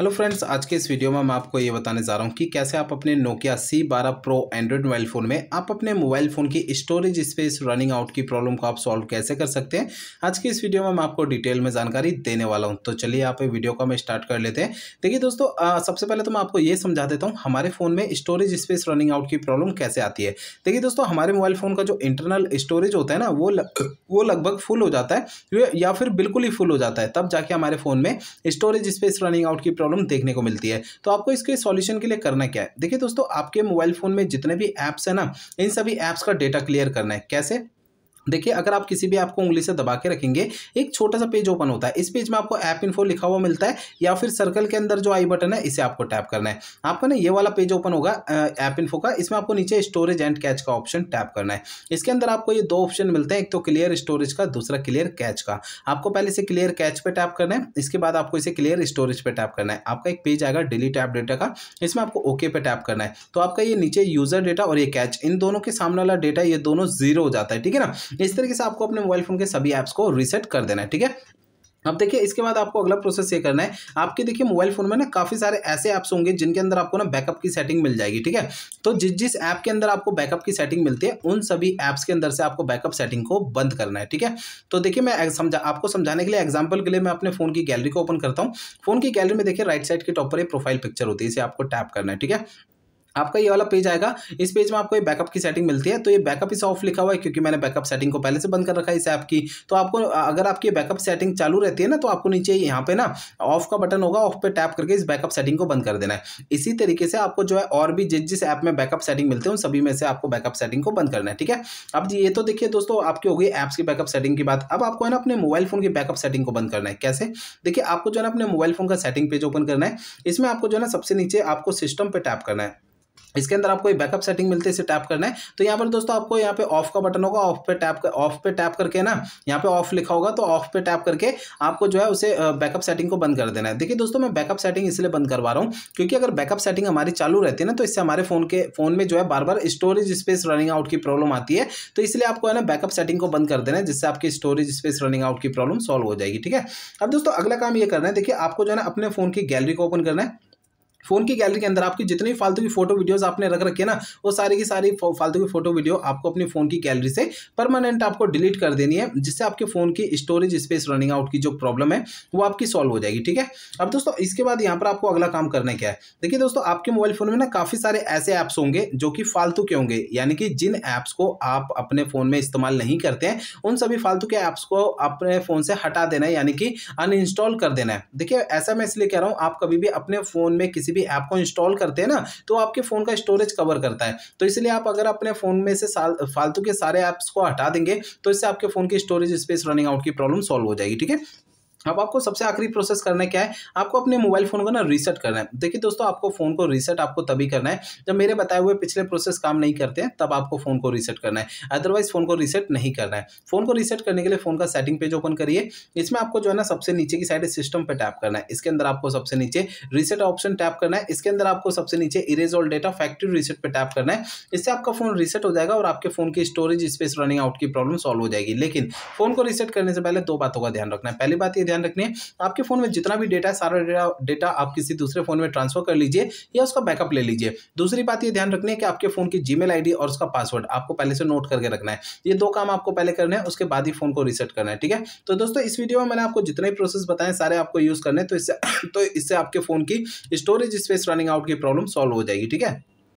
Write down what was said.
hello friends आज के इस वीडियो में मैं आपको ये बताने जा रहा हूँ कि कैसे आप अपने नोकिया सी बारह प्रो एंड्रॉयड मोबाइल फ़ोन में आप अपने मोबाइल फ़ोन की स्टोरेज स्पेस रनिंग आउट की प्रॉब्लम को आप सॉल्व कैसे कर सकते हैं आज के इस वीडियो में मैं आपको डिटेल में जानकारी देने वाला हूँ तो चलिए आप वीडियो को हम स्टार्ट कर लेते हैं देखिए दोस्तों आ, सबसे पहले तो मैं आपको ये समझा देता हूँ हमारे फ़ोन में स्टोरेज स्पेस रनिंग आउट की प्रॉब्लम कैसे आती है देखिए दोस्तों हमारे मोबाइल फ़ोन का जो इंटरनल स्टोरेज होता है ना वो वो लगभग फुल हो जाता है या फिर बिल्कुल ही फुल हो जाता है तब जाके हमारे फ़ोन में स्टोरेज स्पेस रनिंग आउट की प्रॉब्लम प्रॉब्लम देखने को मिलती है तो आपको इसके सॉल्यूशन के लिए करना क्या है देखिए दोस्तों आपके मोबाइल फ़ोन में जितने भी ऐप्स हैं ना इन सभी ऐप्स का डेटा क्लियर करना है कैसे देखिए अगर आप किसी भी आपको उंगली से दबा के रखेंगे एक छोटा सा पेज ओपन होता है इस पेज में आपको ऐप इन्फो लिखा हुआ मिलता है या फिर सर्कल के अंदर जो आई बटन है इसे आपको टैप करना है आपको ना ये वाला पेज ओपन होगा ऐप इन्फो का इसमें आपको नीचे स्टोरेज एंड कैच का ऑप्शन टैप करना है इसके अंदर आपको ये दो ऑप्शन मिलते हैं एक तो क्लियर स्टोरेज का दूसरा क्लियर कैच का आपको पहले से क्लियर कैच पे टैप करना है इसके बाद आपको इसे क्लियर स्टोरेज पे टैप करना है आपका एक पेज आएगा डिलीट ऐप डेटा का इसमें आपको ओके पे टैप करना है तो आपका ये नीचे यूजर डेटा और ये कैच इन दोनों के सामने वाला डेटा ये दोनों जीरो हो जाता है ठीक है ना तो इस तरीके से आपको अपने मोबाइल फ़ोन के सभी ऐप्स को रीसेट कर देना है ठीक है अब देखिए इसके बाद आपको अगला प्रोसेस ये करना है आपके देखिए मोबाइल फोन में ना काफ़ी सारे ऐसे ऐप्स होंगे जिनके अंदर आपको ना बैकअप की सेटिंग मिल जाएगी ठीक है तो जिस जिस ऐप के अंदर आपको बैकअप की सेटिंग मिलती है उन सभी ऐप्स के अंदर से आपको बैकअप सेटिंग को बंद करना है ठीक है तो देखिए मैं समझा आपको समझाने के लिए एग्जाम्पल के लिए मैं अपने फोन की गैलरी को ओपन करता हूँ फोन की गैलरी में देखिए राइट साइड के टॉप पर एक प्रोफाइल पिक्चर होती है इसे आपको टैप करना है ठीक है आपका ये वाला पेज आएगा इस पेज में आपको ये बैकअप की सेटिंग मिलती है तो ये बैकअप इस ऑफ लिखा हुआ है क्योंकि मैंने बैकअप सेटिंग को पहले से बंद कर रखा है इस ऐप की तो आपको अगर आपकी बैकअप सेटिंग चालू रहती है ना तो आपको नीचे यहाँ पे ना ऑफ का बटन होगा ऑफ पे टैप करके इस बैकअप सेटिंग को बंद कर देना है इसी तरीके से आपको जो है और भी जिस जिस ऐप में बैकअप सेटिंग मिलते हैं उन सभी में से आपको बैकअप सेटिंग को बंद करना है ठीक है अब ये तो देखिए दोस्तों आपकी हो गई ऐप्स की बैकअप सेटिंग की बात अब आपको है ना अपने मोबाइल फोन की बैकअप सेटिंग को बंद करना है कैसे देखिए आपको जो है ना अपने मोबाइल फोन का सेटिंग पेज ओपन करना है इसमें आपको जो है ना सबसे नीचे आपको सिस्टम पर टैप करना है इसके अंदर आपको ये बैकअप सेटिंग मिलती है इसे टैप करना है तो यहाँ पर दोस्तों आपको यहाँ पे ऑफ का बटन होगा ऑफ पे टैप कर ऑफ पे टैप करके ना यहाँ पे ऑफ लिखा होगा तो ऑफ पे टैप करके आपको जो है उसे बैकअप सेटिंग को बंद कर देना है देखिए दोस्तों मैं बैकअप सेटिंग इसलिए बंद करवा रहा हूँ क्योंकि अगर बैकअप सेटिंग हमारी चालू रहती है ना तो इससे हमारे फोन के फोन में जो है बार बार स्टोरेज स्पेस रनिंग आउट की प्रॉब्लम आती है तो इसलिए आपको है ना बैकअप सेटिंग को बंद कर देना है जिससे आपकी स्टोरेज स्पेस रनिंग आउट की प्रॉब्लम सॉल्व हो जाएगी ठीक है अब दोस्तों अगला काम ये करना है देखिए आपको जो है ना अपने फोन की गैलरी को ओपन करना है फ़ोन की गैलरी के अंदर आपकी जितनी फालतू की फोटो वीडियोस आपने रख रखे ना वो सारी की सारी फालतू की फोटो वीडियो आपको अपने फ़ोन की गैलरी से परमानेंट आपको डिलीट कर देनी है जिससे आपके फ़ोन की स्टोरेज स्पेस रनिंग आउट की जो प्रॉब्लम है वो आपकी सॉल्व हो जाएगी ठीक है अब दोस्तों इसके बाद यहाँ पर आपको अगला काम करना क्या है देखिए दोस्तों आपके मोबाइल फ़ोन में ना काफ़ी सारे ऐसे ऐप्स होंगे जो कि फालतू के होंगे यानी कि जिन ऐप्स को आप अपने फ़ोन में इस्तेमाल नहीं करते हैं उन सभी फालतू के ऐप्स को अपने फ़ोन से हटा देना है यानी कि अनइंस्टॉल कर देना है देखिए ऐसा मैं इसलिए कह रहा हूँ आप कभी भी अपने फ़ोन में किसी किसी भी ऐप को इंस्टॉल करते हैं ना तो आपके फ़ोन का स्टोरेज कवर करता है तो इसलिए आप अगर अपने फ़ोन में से फालतू के सारे ऐप्स को हटा देंगे तो इससे आपके फ़ोन की स्टोरेज स्पेस रनिंग आउट की प्रॉब्लम सॉल्व हो जाएगी ठीक है अब आपको सबसे आखिरी प्रोसेस करना क्या है आपको अपने मोबाइल फ़ोन को ना रीसेट करना है देखिए दोस्तों आपको फ़ोन को रीसेट आपको तभी करना है जब मेरे बताए हुए पिछले प्रोसेस काम नहीं करते हैं तब आपको फ़ोन को रीसेट करना है अदरवाइज फ़ोन को रीसेट नहीं करना है फ़ोन को रीसेट करने के लिए फ़ोन का सेटिंग पेज ओपन करिए इसमें आपको जो है ना सबसे नीचे की साइड सिस्टम पर टैप करना है इसके अंदर आपको सबसे नीचे रीसेट ऑप्शन टैप करना है इसके अंदर आपको सबसे नीचे erase all data factory reset पर टैप करना है इससे आपका फ़ोन रीसेट हो जाएगा और आपके फ़ोन की स्टोरेज स्पेस रनिंग आउट की प्रॉब्लम सॉल्व हो जाएगी लेकिन फ़ोन को रीसेट करने से पहले दो बातों का ध्यान रखना है पहली बात ये ध्यान रखने तो आपके फ़ोन में जितना भी डेटा है सारा डेटा आप किसी दूसरे फ़ोन में ट्रांसफर कर लीजिए या उसका बैकअप ले लीजिए दूसरी बात ये ध्यान रखनी है कि आपके फ़ोन की जी मेल और उसका पासवर्ड आपको पहले से नोट करके रखना है ये दो काम आपको पहले करना है उसके बाद ही फ़ोन को रिसेट करना है ठीक है तो दोस्तों इस वीडियो में मैंने आपको जितने भी प्रोसेस बताए सारे आपको यूज़ करने तो इससे तो इससे आपके फ़ोन की स्टोरेज स्पेस रनिंग आउट की प्रॉब्लम सॉल्व हो जाएगी ठीक है